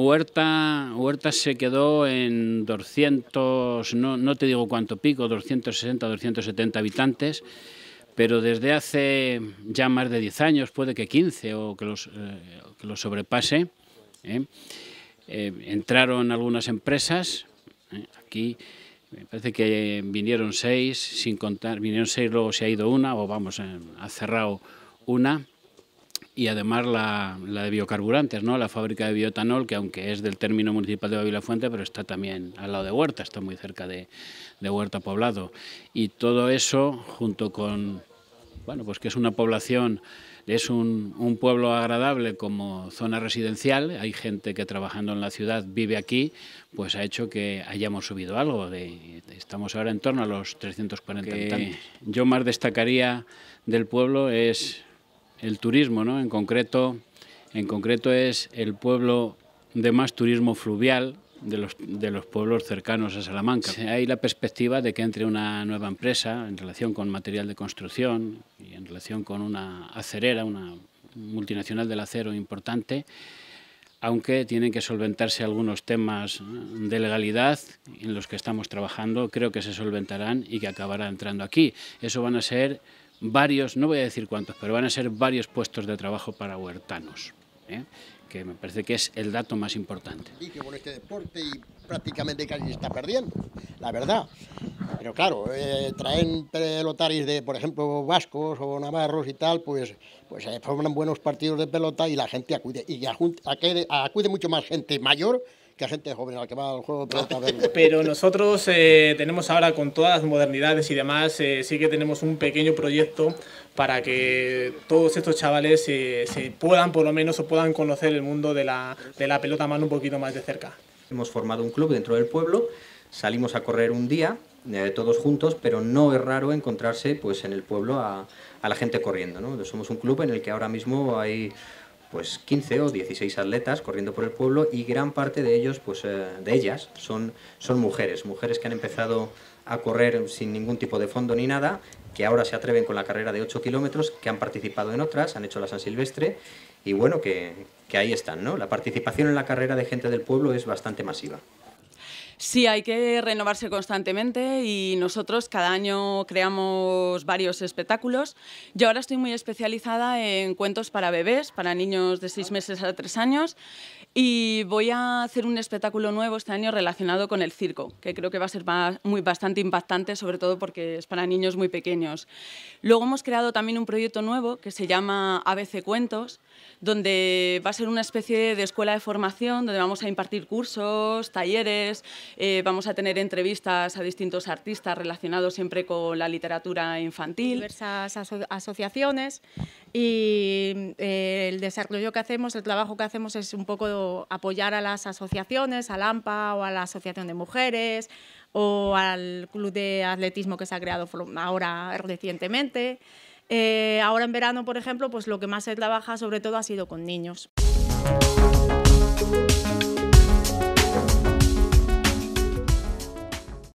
Huerta, Huerta se quedó en 200, no, te digo cuánto pico, 260, 270 habitantes, pero desde hace ya más de 10 años, puede que 15 o que los, eh, los sobrepase, ¿eh? Eh, entraron algunas empresas, aquí me parece que vinieron seis, sin contar, vinieron seis, luego se ha ido una, o vamos, ha cerrado una, y además la, la, de biocarburantes, ¿no? la fábrica de biotanol, que aunque es del término municipal de Babilafuente, pero está también al lado de Huerta, está muy cerca de, de Huerta Poblado. Y todo eso, junto con, bueno, pues que es una población es un, pueblo agradable como zona residencial, hay gente que trabajando en la ciudad vive aquí, pues ha hecho que hayamos subido algo, estamos ahora en torno a los 340 Yo más destacaría del pueblo es el turismo, ¿no? En concreto, en concreto es el pueblo de más turismo fluvial de los, de los pueblos cercanos a Salamanca. Hay la perspectiva de que entre una nueva empresa en relación con material de construcción y en relación con una acerera, una multinacional del acero importante, aunque tienen que solventarse algunos temas de legalidad en los que estamos trabajando, creo que se solventarán y que acabará entrando aquí. Eso van a ser varios, no voy a decir cuántos, pero van a ser varios puestos de trabajo para huertanos, ¿eh? que me parece que es el dato más importante. Y que con este deporte prácticamente casi está perdiendo, la verdad. Pero claro, eh, traen pelotaris de, por ejemplo, vascos o navarros y tal, pues, pues eh, forman buenos partidos de pelota y la gente acude. Y acude mucho más gente mayor gente joven al que va al juego pero, pero nosotros eh, tenemos ahora con todas las modernidades y demás, eh, sí que tenemos un pequeño proyecto para que todos estos chavales eh, se, puedan por lo menos o puedan conocer el mundo de la, de la pelota mano un poquito más de cerca. Hemos formado un club dentro del pueblo, salimos a correr un día todos juntos, pero no es raro encontrarse pues en el pueblo a, a la gente corriendo. ¿no? Somos un club en el que ahora mismo hay pues 15 o 16 atletas corriendo por el pueblo y gran parte de ellos, pues eh, de ellas, son, son mujeres, mujeres que han empezado a correr sin ningún tipo de fondo ni nada, que ahora se atreven con la carrera de 8 kilómetros, que han participado en otras, han hecho la San Silvestre y bueno, que, que ahí están, ¿no? La participación en la carrera de gente del pueblo es bastante masiva. Sí, hay que renovarse constantemente y nosotros cada año creamos varios espectáculos. Yo ahora estoy muy especializada en cuentos para bebés, para niños de seis meses a tres años y voy a hacer un espectáculo nuevo este año relacionado con el circo, que creo que va a ser muy, bastante impactante, sobre todo porque es para niños muy pequeños. Luego hemos creado también un proyecto nuevo que se llama ABC Cuentos, donde va a ser una especie de escuela de formación, donde vamos a impartir cursos, talleres, eh, vamos a tener entrevistas a distintos artistas relacionados siempre con la literatura infantil. Diversas asociaciones y eh, el desarrollo que hacemos, el trabajo que hacemos es un poco apoyar a las asociaciones, al AMPA o a la Asociación de Mujeres o al Club de Atletismo que se ha creado ahora recientemente. Eh, ahora en verano, por ejemplo, pues lo que más se trabaja sobre todo ha sido con niños.